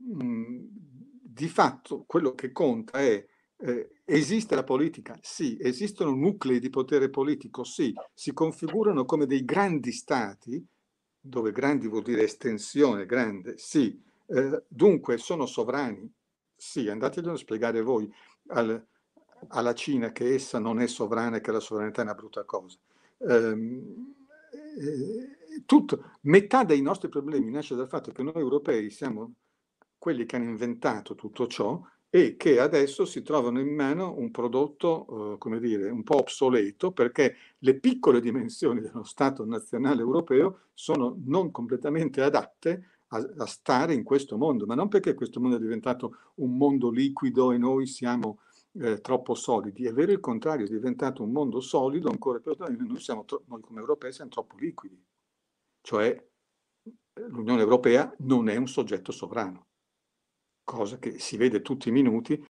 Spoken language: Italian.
Mhmm, di fatto quello che conta è eh, esiste la politica? Sì. Esistono nuclei di potere politico? Sì. Si configurano come dei grandi stati, dove grandi vuol dire estensione grande? Sì. Eh, dunque sono sovrani? Sì. Andateglielo a spiegare voi al, alla Cina che essa non è sovrana e che la sovranità è una brutta cosa. Ehm, eh, tutto, metà dei nostri problemi nasce dal fatto che noi europei siamo quelli che hanno inventato tutto ciò e che adesso si trovano in mano un prodotto, eh, come dire, un po' obsoleto perché le piccole dimensioni dello Stato nazionale europeo sono non completamente adatte a, a, stare in questo mondo, ma non perché questo mondo è diventato un mondo liquido e noi siamo eh, troppo solidi, è vero il contrario, è diventato un mondo solido ancora più noi, siamo tro- noi come europei siamo troppo liquidi, cioè l'Unione Europea non è un soggetto sovrano cosa che si vede tutti i minuti